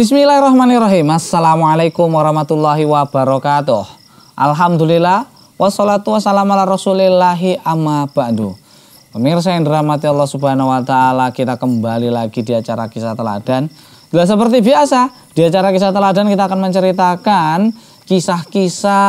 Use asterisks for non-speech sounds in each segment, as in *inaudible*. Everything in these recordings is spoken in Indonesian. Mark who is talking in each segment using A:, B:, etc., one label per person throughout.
A: Bismillahirrahmanirrahim. Assalamualaikum warahmatullahi wabarakatuh. Alhamdulillah. Wassalatu wassalamu ala rasulillahi amma ba'du. Pemirsa yang dirahmati Allah subhanahu wa ta'ala. Kita kembali lagi di acara kisah teladan. Gak seperti biasa. Di acara kisah teladan kita akan menceritakan kisah-kisah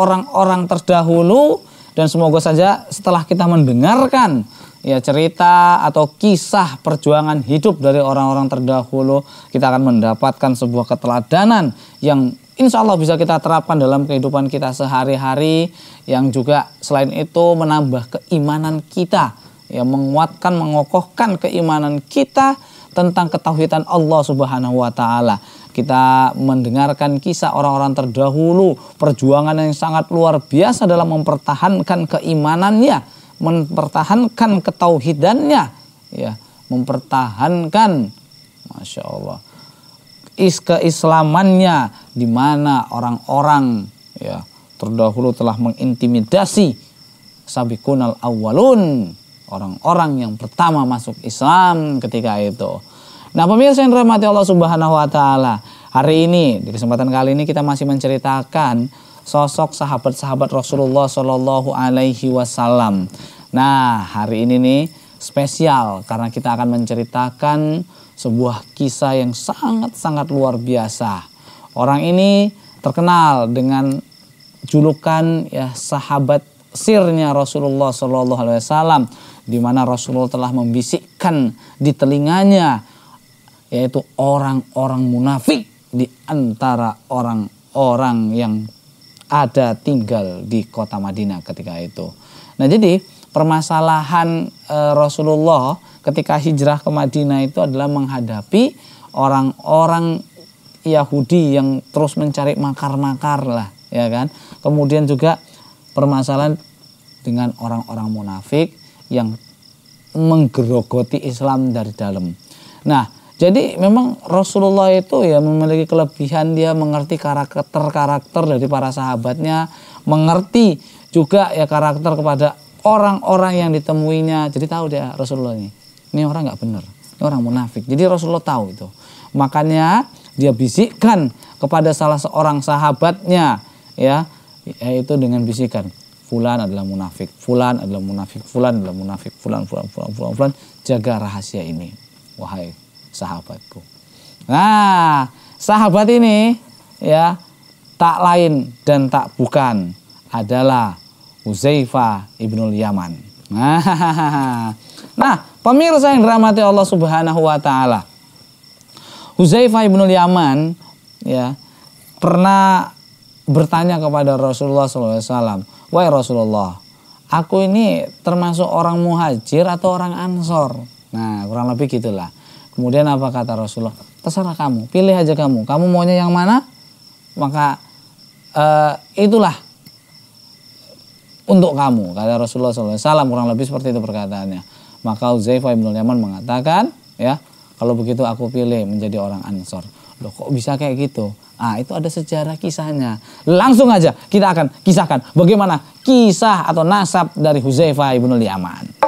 A: orang-orang terdahulu. Dan semoga saja setelah kita mendengarkan ya cerita atau kisah perjuangan hidup dari orang-orang terdahulu kita akan mendapatkan sebuah keteladanan yang insya Allah bisa kita terapkan dalam kehidupan kita sehari-hari yang juga selain itu menambah keimanan kita ya menguatkan mengokohkan keimanan kita tentang ketauhidan Allah Subhanahu wa taala kita mendengarkan kisah orang-orang terdahulu perjuangan yang sangat luar biasa dalam mempertahankan keimanannya mempertahankan ketauhidannya ya mempertahankan masya Allah is keislamannya di mana orang-orang ya terdahulu telah mengintimidasi sabiqunal awalun orang-orang yang pertama masuk Islam ketika itu. Nah, pemirsa yang dirahmati Allah Subhanahu wa taala, hari ini di kesempatan kali ini kita masih menceritakan sosok sahabat-sahabat Rasulullah Shallallahu Alaihi Wasallam. Nah hari ini nih spesial karena kita akan menceritakan sebuah kisah yang sangat-sangat luar biasa. Orang ini terkenal dengan julukan ya sahabat sirnya Rasulullah Shallallahu Alaihi Wasallam, di mana Rasulullah telah membisikkan di telinganya yaitu orang-orang munafik di antara orang-orang yang ada tinggal di kota Madinah ketika itu. Nah jadi permasalahan e, Rasulullah ketika hijrah ke Madinah itu adalah menghadapi orang-orang Yahudi yang terus mencari makar-makar lah ya kan. Kemudian juga permasalahan dengan orang-orang munafik yang menggerogoti Islam dari dalam. Nah, jadi memang Rasulullah itu ya memiliki kelebihan dia mengerti karakter-karakter dari para sahabatnya, mengerti juga ya karakter kepada orang-orang yang ditemuinya. Jadi tahu dia Rasulullah ini. Ini orang nggak benar, ini orang munafik. Jadi Rasulullah tahu itu. Makanya dia bisikan kepada salah seorang sahabatnya ya, yaitu dengan bisikan, fulan adalah munafik, fulan adalah munafik, fulan adalah munafik, fulan fulan fulan fulan, fulan jaga rahasia ini. Wahai sahabatku. Nah, sahabat ini ya tak lain dan tak bukan adalah Uzaifa ibnul Yaman. *laughs* Nah, pemirsa yang dirahmati Allah Subhanahu wa taala. Uzaifa ibnul Yaman ya pernah bertanya kepada Rasulullah SAW, Wahai Rasulullah, aku ini termasuk orang muhajir atau orang ansor? Nah, kurang lebih gitulah. Kemudian apa kata Rasulullah? Terserah kamu, pilih aja kamu. Kamu maunya yang mana? Maka uh, itulah untuk kamu kata Rasulullah SAW kurang lebih seperti itu perkataannya maka Uzaifah ibnu Yaman mengatakan ya kalau begitu aku pilih menjadi orang Ansor loh kok bisa kayak gitu ah itu ada sejarah kisahnya langsung aja kita akan kisahkan bagaimana kisah atau nasab dari Huzaifah ibnu Yaman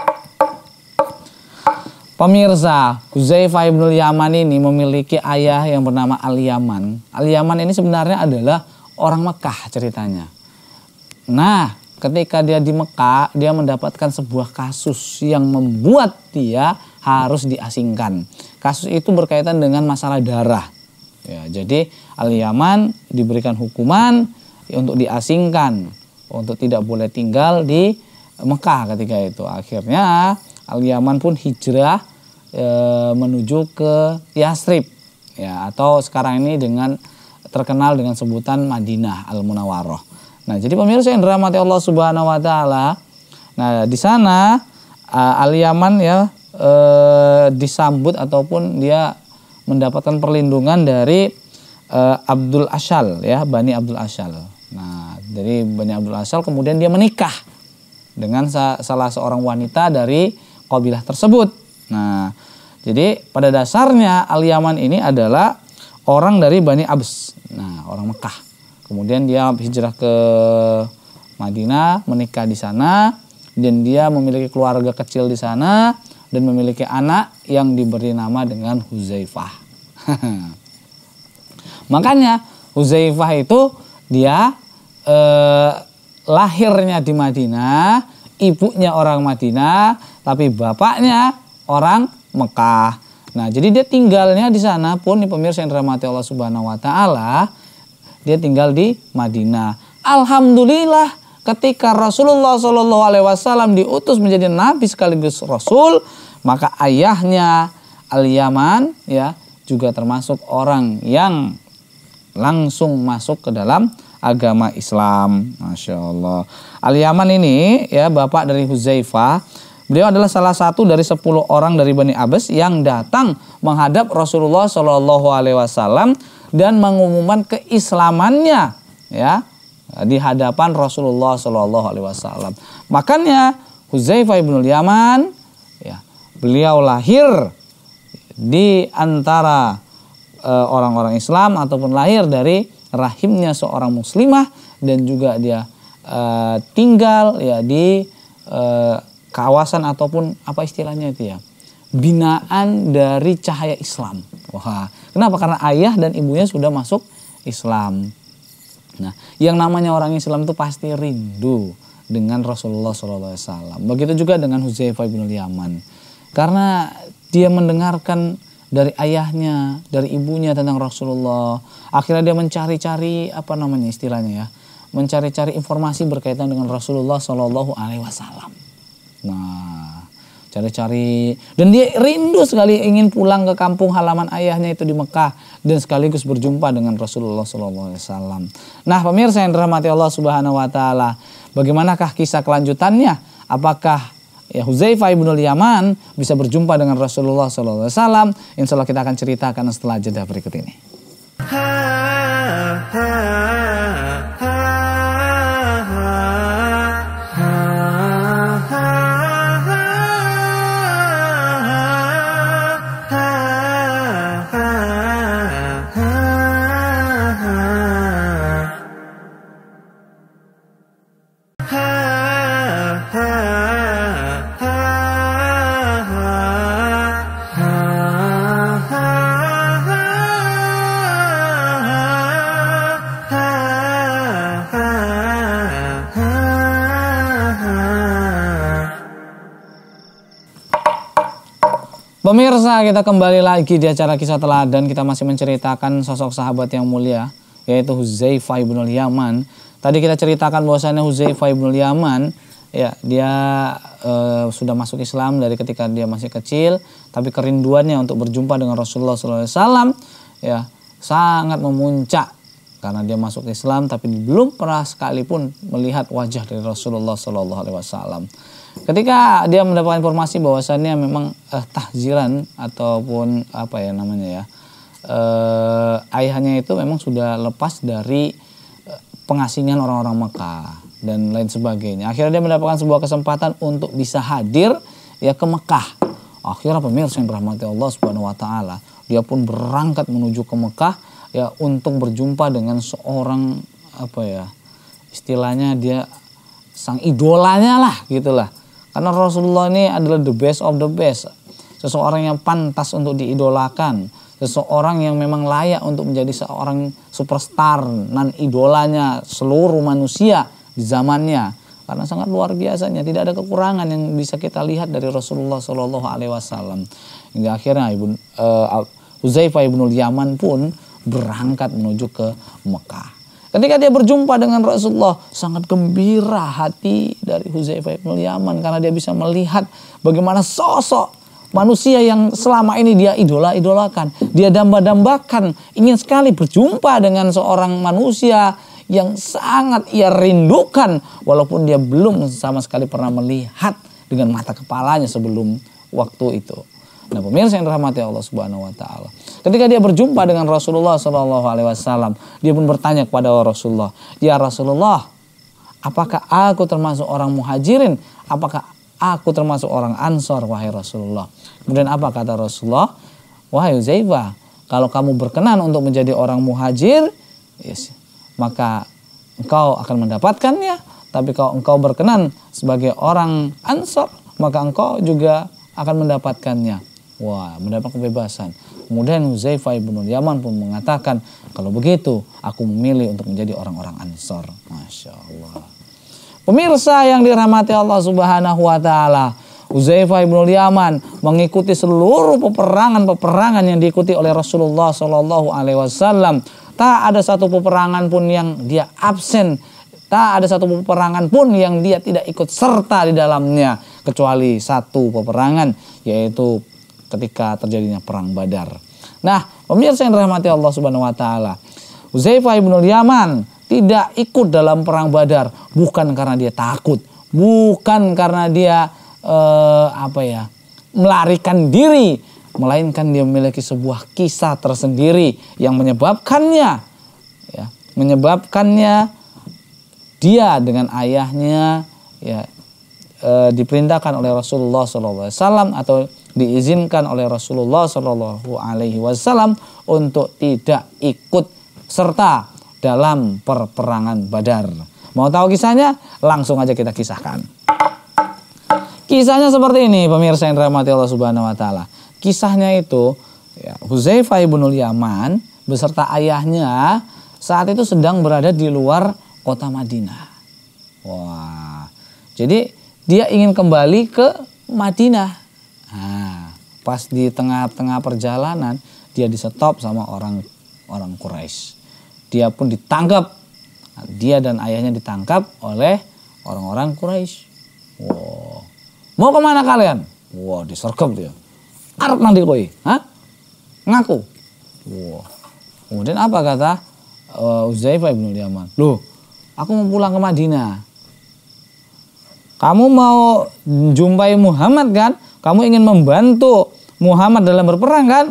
A: Pemirsa, Huzaifah Ibnul Yaman ini memiliki ayah yang bernama Ali yaman Ali yaman ini sebenarnya adalah orang Mekah ceritanya. Nah, ketika dia di Mekah, dia mendapatkan sebuah kasus yang membuat dia harus diasingkan. Kasus itu berkaitan dengan masalah darah. Ya, jadi Ali yaman diberikan hukuman untuk diasingkan, untuk tidak boleh tinggal di Mekah ketika itu. Akhirnya Al-Yaman pun hijrah e, menuju ke Yastrib ya atau sekarang ini dengan terkenal dengan sebutan Madinah Al Munawwaroh. Nah, jadi pemirsa yang dirahmati Allah Subhanahu wa taala. Nah, di sana e, Al Yaman ya e, disambut ataupun dia mendapatkan perlindungan dari e, Abdul Ashal ya, Bani Abdul Ashal. Nah, dari Bani Abdul Ashal kemudian dia menikah dengan salah seorang wanita dari kabilah tersebut. Nah, jadi pada dasarnya Al-Yaman ini adalah orang dari Bani Abs. Nah, orang Mekah. Kemudian dia hijrah ke Madinah, menikah di sana dan dia memiliki keluarga kecil di sana dan memiliki anak yang diberi nama dengan Huzaifah. *laughs* Makanya Huzaifah itu dia eh, lahirnya di Madinah, ibunya orang Madinah, tapi bapaknya orang Mekah. Nah, jadi dia tinggalnya di sana pun di pemirsa yang dirahmati Allah Subhanahu wa taala, dia tinggal di Madinah. Alhamdulillah ketika Rasulullah Shallallahu alaihi wasallam diutus menjadi nabi sekaligus rasul, maka ayahnya Al-Yaman ya juga termasuk orang yang langsung masuk ke dalam agama Islam. Masya Allah. Al-Yaman ini ya bapak dari Huzaifah Beliau adalah salah satu dari 10 orang dari Bani Abbas yang datang menghadap Rasulullah Shallallahu alaihi wasallam dan mengumumkan keislamannya ya di hadapan Rasulullah Shallallahu alaihi wasallam. Makanya Huzaifah bin Yaman ya, beliau lahir di antara eh, orang-orang uh, Islam ataupun lahir dari rahimnya seorang muslimah dan juga dia uh, tinggal ya di uh, kawasan ataupun apa istilahnya itu ya binaan dari cahaya Islam. Wah, kenapa? Karena ayah dan ibunya sudah masuk Islam. Nah, yang namanya orang Islam itu pasti rindu dengan Rasulullah SAW. Begitu juga dengan Huzaifah bin Yaman. Karena dia mendengarkan dari ayahnya, dari ibunya tentang Rasulullah. Akhirnya dia mencari-cari apa namanya istilahnya ya, mencari-cari informasi berkaitan dengan Rasulullah Shallallahu Alaihi Wasallam. Nah, cari-cari dan dia rindu sekali ingin pulang ke kampung halaman ayahnya itu di Mekah dan sekaligus berjumpa dengan Rasulullah SAW. Nah, pemirsa yang dirahmati Allah Subhanahu wa taala, bagaimanakah kisah kelanjutannya? Apakah ya Huzaifah ibnul Yaman bisa berjumpa dengan Rasulullah SAW. Insya Allah kita akan ceritakan setelah jeda berikut ini. Ha, ha. kita kembali lagi di acara kisah teladan. Kita masih menceritakan sosok sahabat yang mulia, yaitu Huzaifah ibnul Yaman. Tadi kita ceritakan bahwasannya Huzaifah ibnul Yaman, ya dia e, sudah masuk Islam dari ketika dia masih kecil, tapi kerinduannya untuk berjumpa dengan Rasulullah SAW, ya sangat memuncak karena dia masuk Islam tapi belum pernah sekalipun melihat wajah dari Rasulullah Shallallahu Alaihi Wasallam. Ketika dia mendapatkan informasi bahwasannya memang eh, tahziran ataupun apa ya namanya ya eh, ayahnya itu memang sudah lepas dari eh, pengasingan orang-orang Mekah dan lain sebagainya. Akhirnya dia mendapatkan sebuah kesempatan untuk bisa hadir ya ke Mekah. Akhirnya pemirsa yang dirahmati Allah Subhanahu wa taala, dia pun berangkat menuju ke Mekah ya untung berjumpa dengan seorang apa ya istilahnya dia sang idolanya lah gitulah karena Rasulullah ini adalah the best of the best seseorang yang pantas untuk diidolakan seseorang yang memang layak untuk menjadi seorang superstar nan idolanya seluruh manusia di zamannya karena sangat luar biasanya tidak ada kekurangan yang bisa kita lihat dari Rasulullah Shallallahu Alaihi Wasallam hingga akhirnya ibu uh, eh, Huzaifah ibnul Yaman pun berangkat menuju ke Mekah. Ketika dia berjumpa dengan Rasulullah, sangat gembira hati dari Huzaifah bin Yaman karena dia bisa melihat bagaimana sosok manusia yang selama ini dia idola-idolakan, dia damba-dambakan, ingin sekali berjumpa dengan seorang manusia yang sangat ia rindukan walaupun dia belum sama sekali pernah melihat dengan mata kepalanya sebelum waktu itu. Nah, pemirsa yang dirahmati Allah Subhanahu wa taala. Ketika dia berjumpa dengan Rasulullah Shallallahu alaihi wasallam, dia pun bertanya kepada Rasulullah, "Ya Rasulullah, apakah aku termasuk orang muhajirin? Apakah aku termasuk orang ansor wahai Rasulullah?" Kemudian apa kata Rasulullah? "Wahai Zaiba, kalau kamu berkenan untuk menjadi orang muhajir, yes, maka engkau akan mendapatkannya. Tapi kalau engkau berkenan sebagai orang ansor, maka engkau juga akan mendapatkannya. Wah, mendapat kebebasan. Kemudian Huzaifah ibn Yaman pun mengatakan, kalau begitu aku memilih untuk menjadi orang-orang Ansor. Masya Allah. Pemirsa yang dirahmati Allah subhanahu wa ta'ala. Uzaifah ibn Yaman mengikuti seluruh peperangan-peperangan yang diikuti oleh Rasulullah Shallallahu Alaihi Wasallam. Tak ada satu peperangan pun yang dia absen. Tak ada satu peperangan pun yang dia tidak ikut serta di dalamnya kecuali satu peperangan yaitu ketika terjadinya perang Badar. Nah, pemirsa yang dirahmati Allah Subhanahu wa taala. Uzaifah bin Yaman tidak ikut dalam perang Badar bukan karena dia takut, bukan karena dia eh, apa ya? melarikan diri, melainkan dia memiliki sebuah kisah tersendiri yang menyebabkannya ya, menyebabkannya dia dengan ayahnya ya e, diperintahkan oleh Rasulullah SAW atau diizinkan oleh Rasulullah Shallallahu Alaihi Wasallam untuk tidak ikut serta dalam perperangan Badar. Mau tahu kisahnya? Langsung aja kita kisahkan. Kisahnya seperti ini, pemirsa yang dirahmati Allah Subhanahu Wa Taala. Kisahnya itu ya, Huzaifah ibnul Yaman beserta ayahnya saat itu sedang berada di luar kota Madinah. Wah, jadi dia ingin kembali ke Madinah pas di tengah-tengah perjalanan dia disetop sama orang orang Quraisy. Dia pun ditangkap. Dia dan ayahnya ditangkap oleh orang-orang Quraisy. Wow. Mau kemana kalian? Wow, disergap dia. Arab nanti koi, hah? Ngaku. Wow. Kemudian apa kata uh, Uzaifah bin Yaman? Loh, aku mau pulang ke Madinah. Kamu mau jumpai Muhammad kan? Kamu ingin membantu Muhammad dalam berperang kan?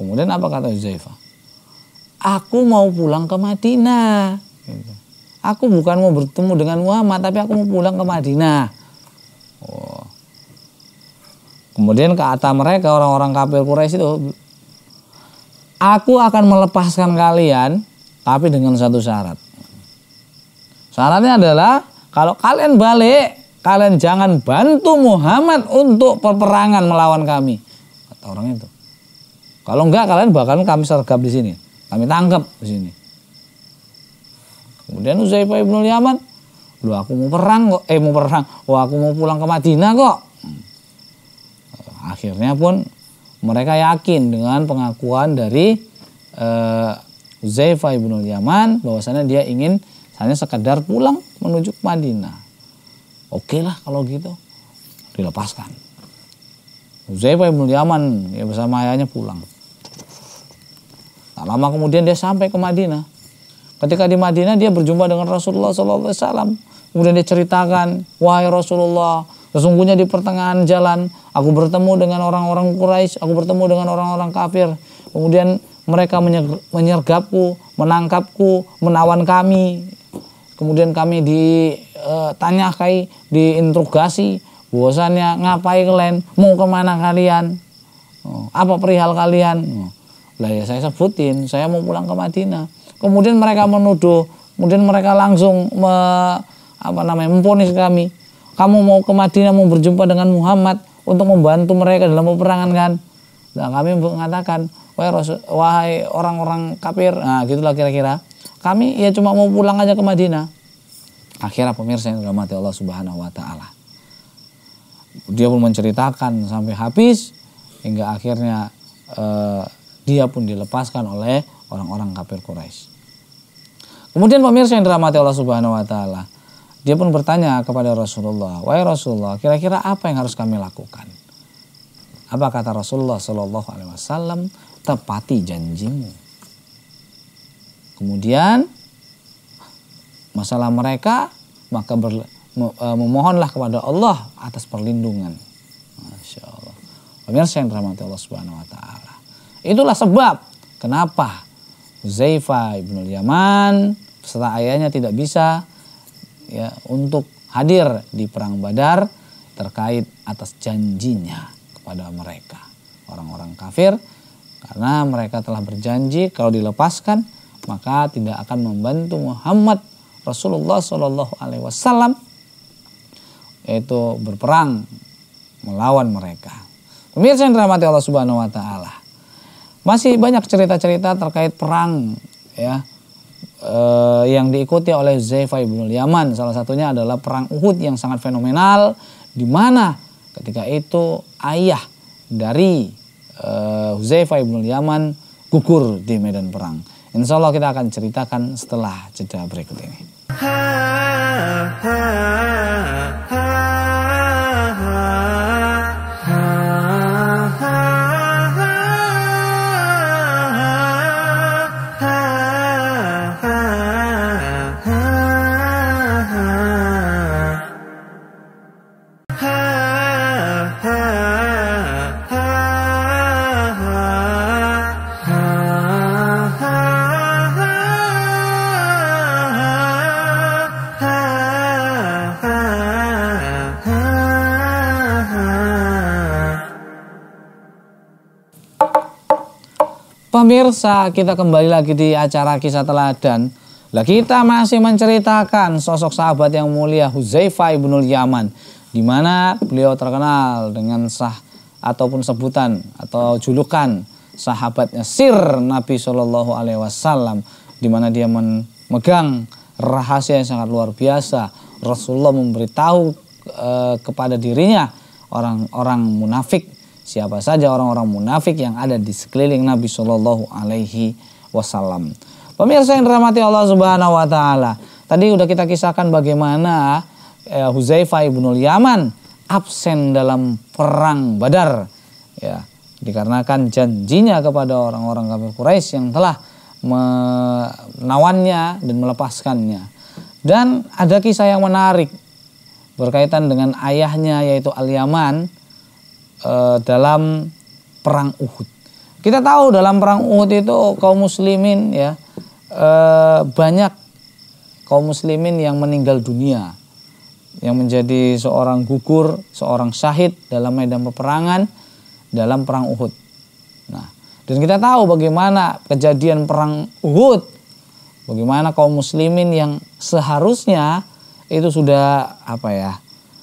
A: Kemudian apa kata Huzaifah? Aku mau pulang ke Madinah. Gitu. Aku bukan mau bertemu dengan Muhammad, tapi aku mau pulang ke Madinah. Oh. Kemudian kata mereka orang-orang kafir Quraisy itu, aku akan melepaskan kalian, tapi dengan satu syarat. Syaratnya adalah kalau kalian balik kalian jangan bantu Muhammad untuk peperangan melawan kami. Kata orang itu. Kalau enggak kalian bakalan kami sergap di sini. Kami tangkap di sini. Kemudian Uzaifah ibnu Yaman, lu aku mau perang kok, eh mau perang, wah oh, aku mau pulang ke Madinah kok. Akhirnya pun mereka yakin dengan pengakuan dari uh, ibnu ibn Yaman bahwasanya dia ingin hanya sekedar pulang menuju Madinah. Oke okay lah kalau gitu. Dilepaskan. Huzaifah Ibn Yaman ya bersama ayahnya pulang. Tak lama kemudian dia sampai ke Madinah. Ketika di Madinah dia berjumpa dengan Rasulullah SAW. Kemudian dia ceritakan, wahai Rasulullah, sesungguhnya di pertengahan jalan aku bertemu dengan orang-orang Quraisy, aku bertemu dengan orang-orang kafir. Kemudian mereka menyergapku, menangkapku, menawan kami kemudian kami ditanyakai, eh, diinterogasi, bosannya ngapain kalian, mau kemana kalian, oh, apa perihal kalian. Hmm. Lah ya saya sebutin, saya mau pulang ke Madinah. Kemudian mereka menuduh, kemudian mereka langsung me, apa namanya memponis kami. Kamu mau ke Madinah mau berjumpa dengan Muhammad untuk membantu mereka dalam peperangan kan? Nah, kami mengatakan, wahai orang-orang kafir, nah gitulah kira-kira kami ya cuma mau pulang aja ke Madinah. Akhirnya pemirsa yang dirahmati Allah Subhanahu wa taala. Dia pun menceritakan sampai habis hingga akhirnya eh, dia pun dilepaskan oleh orang-orang kafir Quraisy. Kemudian pemirsa yang dirahmati Allah Subhanahu wa taala, dia pun bertanya kepada Rasulullah, "Wahai Rasulullah, kira-kira apa yang harus kami lakukan?" Apa kata Rasulullah Shallallahu alaihi wasallam? Tepati janjimu. Kemudian masalah mereka maka ber, e, memohonlah kepada Allah atas perlindungan. Masya Allah. Pemirsa yang dirahmati Allah Subhanahu wa taala. Itulah sebab kenapa Huzaifa ibnul Yaman setelah ayahnya tidak bisa ya untuk hadir di perang Badar terkait atas janjinya kepada mereka orang-orang kafir karena mereka telah berjanji kalau dilepaskan maka tidak akan membantu Muhammad Rasulullah Shallallahu Alaihi Wasallam yaitu berperang melawan mereka. Pemirsa yang dirahmati Allah Subhanahu Wa Taala, masih banyak cerita-cerita terkait perang ya eh, yang diikuti oleh Zaifa ibnul Yaman. Salah satunya adalah perang Uhud yang sangat fenomenal, di mana ketika itu ayah dari eh, Zaifa ibnul Yaman gugur di medan perang. Insya Allah kita akan ceritakan setelah jeda berikut ini. Ha, ha, ha. pemirsa, kita kembali lagi di acara kisah teladan. Lah kita masih menceritakan sosok sahabat yang mulia Huzaifah ibnul Yaman, di mana beliau terkenal dengan sah ataupun sebutan atau julukan sahabatnya sir Nabi Shallallahu Alaihi Wasallam, di mana dia memegang rahasia yang sangat luar biasa. Rasulullah memberitahu e, kepada dirinya orang-orang munafik siapa saja orang-orang munafik yang ada di sekeliling Nabi Shallallahu Alaihi Wasallam. Pemirsa yang dirahmati Allah Subhanahu Wa Taala, tadi sudah kita kisahkan bagaimana eh, Huzaifah ibnul Yaman absen dalam perang Badar, ya dikarenakan janjinya kepada orang-orang kafir Quraisy yang telah menawannya dan melepaskannya. Dan ada kisah yang menarik berkaitan dengan ayahnya yaitu Al-Yaman e, dalam perang Uhud. Kita tahu dalam perang Uhud itu kaum muslimin ya e, banyak kaum muslimin yang meninggal dunia yang menjadi seorang gugur, seorang syahid dalam medan peperangan dalam perang Uhud. Nah, dan kita tahu bagaimana kejadian perang Uhud, bagaimana kaum muslimin yang seharusnya itu sudah apa ya?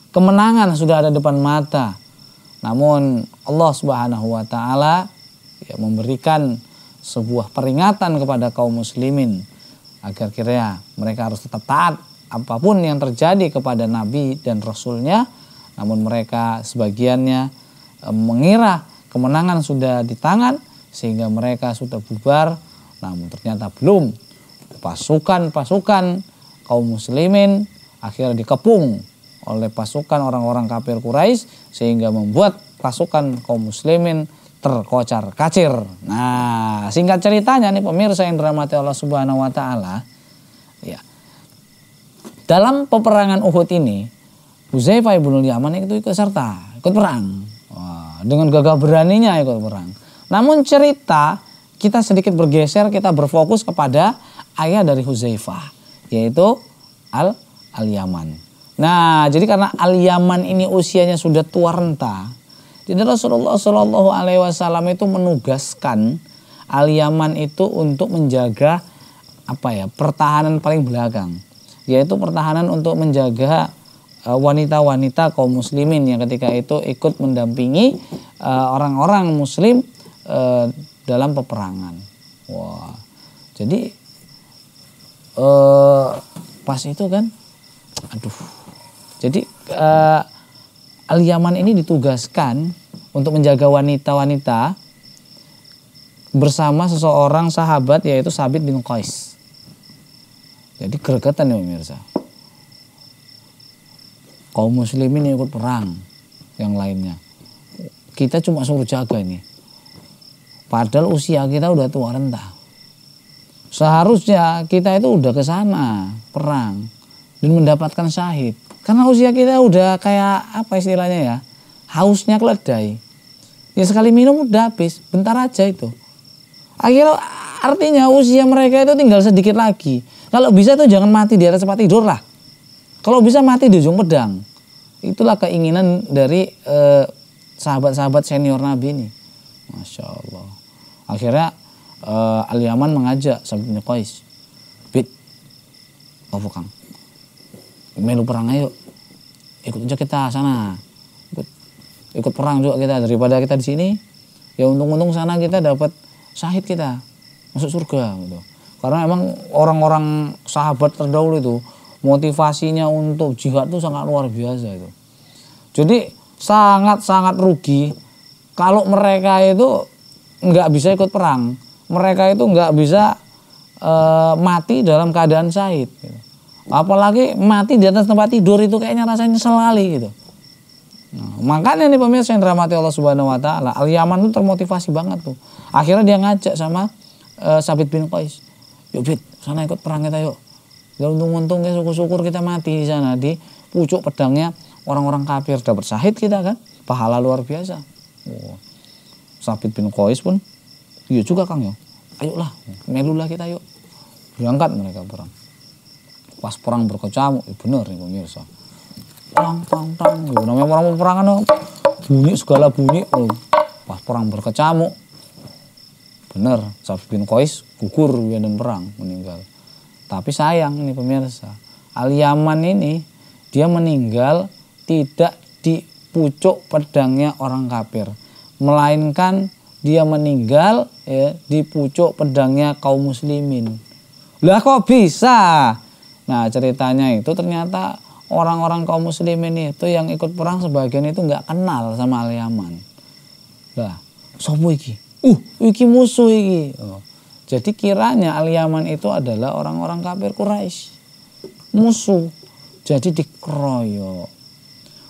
A: kemenangan sudah ada depan mata. Namun Allah Subhanahu wa taala ya, memberikan sebuah peringatan kepada kaum muslimin agar kira mereka harus tetap taat apapun yang terjadi kepada nabi dan rasulnya namun mereka sebagiannya e, mengira kemenangan sudah di tangan sehingga mereka sudah bubar namun ternyata belum pasukan-pasukan kaum muslimin akhirnya dikepung oleh pasukan orang-orang kafir Quraisy sehingga membuat pasukan kaum muslimin terkocar kacir. Nah, singkat ceritanya nih pemirsa yang dirahmati Allah Subhanahu wa taala, ya. Dalam peperangan Uhud ini, Huzaifah bin Yaman itu ikut serta, ikut perang. Wah, dengan gagah beraninya ikut perang. Namun cerita kita sedikit bergeser, kita berfokus kepada ayah dari Huzaifah, yaitu Al Al Yaman. Nah, jadi karena Al Yaman ini usianya sudah tua renta, jadi Rasulullah Shallallahu Alaihi Wasallam itu menugaskan Al Yaman itu untuk menjaga apa ya pertahanan paling belakang, yaitu pertahanan untuk menjaga eh, wanita-wanita kaum muslimin yang ketika itu ikut mendampingi eh, orang-orang uh, muslim uh, dalam peperangan. Wah, jadi uh, pas itu kan, aduh jadi uh, eh, Al Yaman ini ditugaskan untuk menjaga wanita-wanita bersama seseorang sahabat yaitu Sabit bin Qais. Jadi gregetan ya pemirsa. Kaum muslimin yang ikut perang yang lainnya. Kita cuma suruh jaga ini. Padahal usia kita udah tua rentah. Seharusnya kita itu udah ke sana perang dan mendapatkan syahid. Karena usia kita udah kayak apa istilahnya ya, hausnya keledai. Ya sekali minum udah habis, bentar aja itu. Akhirnya artinya usia mereka itu tinggal sedikit lagi. Kalau bisa tuh jangan mati di atas tempat tidur lah. Kalau bisa mati di ujung pedang. Itulah keinginan dari eh, sahabat-sahabat senior Nabi ini. Masya Allah. Akhirnya eh, Al-Yaman mengajak sahabatnya Qais. Bid. Kau oh, melu perang ayo ikut aja kita sana ikut, ikut perang juga kita daripada kita di sini ya untung-untung sana kita dapat syahid kita masuk surga gitu karena emang orang-orang sahabat terdahulu itu motivasinya untuk jihad itu sangat luar biasa itu jadi sangat-sangat rugi kalau mereka itu nggak bisa ikut perang mereka itu nggak bisa e, mati dalam keadaan syahid gitu. Apalagi mati di atas tempat tidur itu kayaknya rasanya selali gitu. Nah, makanya nih pemirsa yang dirahmati Allah Subhanahu wa taala, Al Yaman tuh termotivasi banget tuh. Akhirnya dia ngajak sama uh, Sabit bin Qais. Yuk fit, sana ikut perang kita yuk. Ya untung-untung ya syukur-syukur kita mati di sana di pucuk pedangnya orang-orang kafir dapat syahid kita kan. Pahala luar biasa. Oh. Sabit bin Qais pun yuk iya juga Kang ya. Ayolah, melulah kita yuk. Berangkat mereka perang pas perang berkecamuk, ya bener nih pemirsa tang tang tang ya, namanya orang perangan oh, bunyi segala bunyi oh, pas perang berkecamuk bener Sabi bin Qais gugur dan perang meninggal tapi sayang ini pemirsa Al ini dia meninggal tidak di pucuk pedangnya orang kafir melainkan dia meninggal ya, di pucuk pedangnya kaum muslimin lah kok bisa Nah ceritanya itu ternyata orang-orang kaum muslimin itu yang ikut perang sebagian itu nggak kenal sama Al Yaman. Lah, sopo iki? Uh, iki musuh iki. Oh. Jadi kiranya Al Yaman itu adalah orang-orang kafir Quraisy. Musuh. Jadi dikeroyok.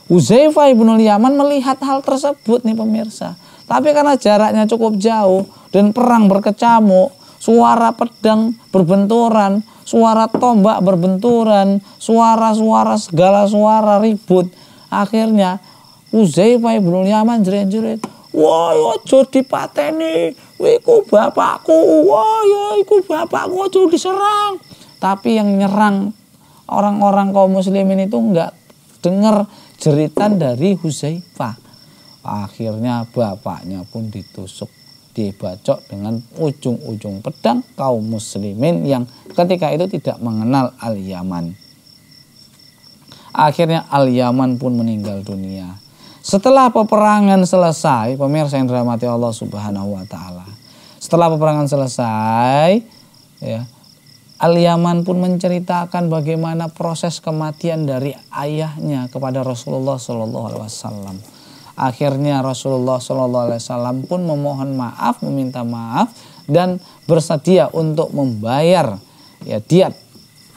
A: Uzaifah ibn Al Yaman melihat hal tersebut nih pemirsa. Tapi karena jaraknya cukup jauh dan perang berkecamuk, suara pedang berbenturan, suara tombak berbenturan, suara-suara segala suara ribut. Akhirnya Uzaifah ibnu Yaman jerit-jerit, woi ojo dipateni, iku bapakku, woi iku bapakku ojo diserang. Tapi yang nyerang orang-orang kaum muslimin itu enggak dengar jeritan dari Huzaifah. Akhirnya bapaknya pun ditusuk dibacok dengan ujung-ujung pedang kaum muslimin yang ketika itu tidak mengenal Al-Yaman. Akhirnya Al-Yaman pun meninggal dunia. Setelah peperangan selesai, pemirsa yang dirahmati Allah Subhanahu wa taala. Setelah peperangan selesai, ya, Al-Yaman pun menceritakan bagaimana proses kematian dari ayahnya kepada Rasulullah Shallallahu alaihi wasallam. Akhirnya Rasulullah Shallallahu Alaihi Wasallam pun memohon maaf, meminta maaf dan bersedia untuk membayar ya diat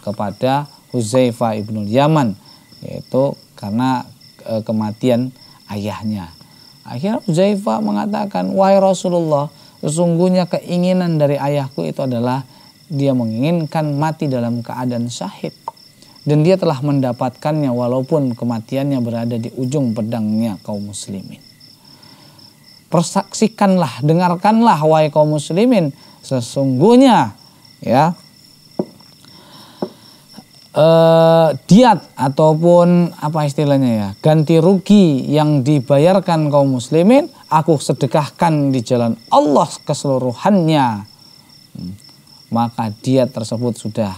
A: kepada Huzaifa ibnul Yaman yaitu karena e, kematian ayahnya. Akhirnya Huzaifa mengatakan, "Wahai Rasulullah, sesungguhnya keinginan dari ayahku itu adalah dia menginginkan mati dalam keadaan syahid." dan dia telah mendapatkannya walaupun kematiannya berada di ujung pedangnya kaum muslimin. Persaksikanlah, dengarkanlah wahai kaum muslimin, sesungguhnya ya eh, diat ataupun apa istilahnya ya ganti rugi yang dibayarkan kaum muslimin aku sedekahkan di jalan Allah keseluruhannya hmm. maka dia tersebut sudah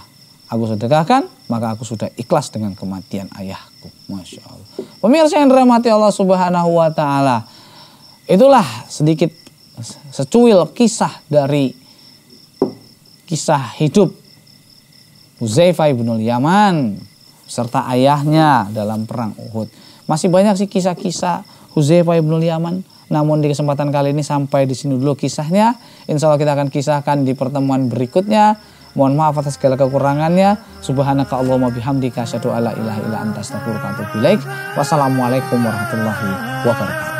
A: aku sedekahkan, maka aku sudah ikhlas dengan kematian ayahku. Masya Allah. Pemirsa yang dirahmati Allah Subhanahu wa Ta'ala, itulah sedikit secuil kisah dari kisah hidup Huzaifah ibn Yaman serta ayahnya dalam perang Uhud. Masih banyak sih kisah-kisah Huzaifah ibn Yaman. Namun di kesempatan kali ini sampai di sini dulu kisahnya. Insya Allah kita akan kisahkan di pertemuan berikutnya. Mohon maaf atas segala kekurangannya. Subhanaka Allahumma bihamdika asyhadu alla ilaha illa anta astaghfiruka wa atubu ilaik. Wassalamualaikum warahmatullahi wabarakatuh.